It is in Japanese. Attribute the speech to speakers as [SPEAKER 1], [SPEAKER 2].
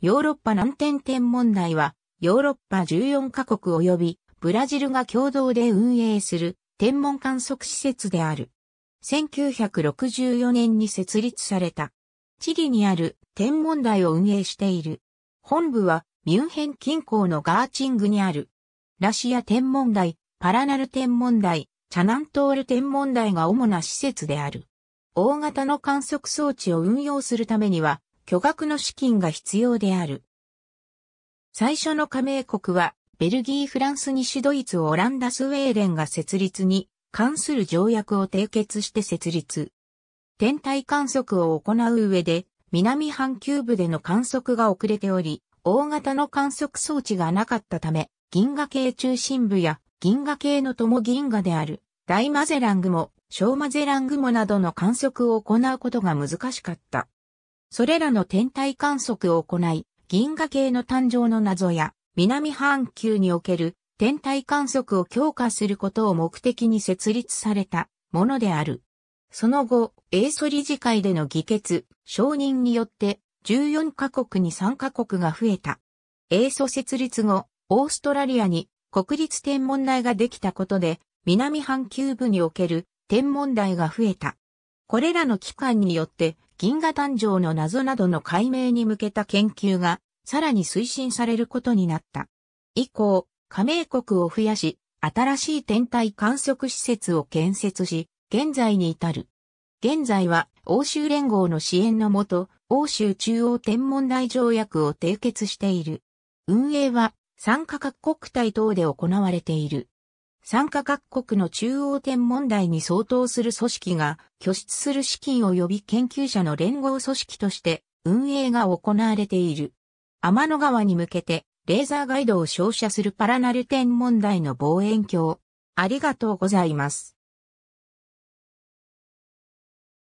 [SPEAKER 1] ヨーロッパ難点天文台は、ヨーロッパ14カ国及び、ブラジルが共同で運営する天文観測施設である。1964年に設立された。チリにある天文台を運営している。本部はミュンヘン近郊のガーチングにある。ラシア天文台、パラナル天文台、チャナントール天文台が主な施設である。大型の観測装置を運用するためには、巨額の資金が必要である。最初の加盟国は、ベルギー、フランス、西ドイツ、オランダ、スウェーデンが設立に関する条約を締結して設立。天体観測を行う上で、南半球部での観測が遅れており、大型の観測装置がなかったため、銀河系中心部や銀河系の友銀河である大マゼラングも小マゼラングもなどの観測を行うことが難しかった。それらの天体観測を行い、銀河系の誕生の謎や、南半球における天体観測を強化することを目的に設立されたものである。その後、英ソ理事会での議決、承認によって14カ国に3カ国が増えた。英ソ設立後、オーストラリアに国立天文台ができたことで、南半球部における天文台が増えた。これらの機関によって銀河誕生の謎などの解明に向けた研究がさらに推進されることになった。以降、加盟国を増やし、新しい天体観測施設を建設し、現在に至る。現在は欧州連合の支援のもと、欧州中央天文台条約を締結している。運営は参加各国体等で行われている。参加各国の中央天文台に相当する組織が拠出する資金及び研究者の連合組織として運営が行われている。天の川に向けてレーザーガイドを照射するパラナル天文台の望遠鏡。ありがとうございます。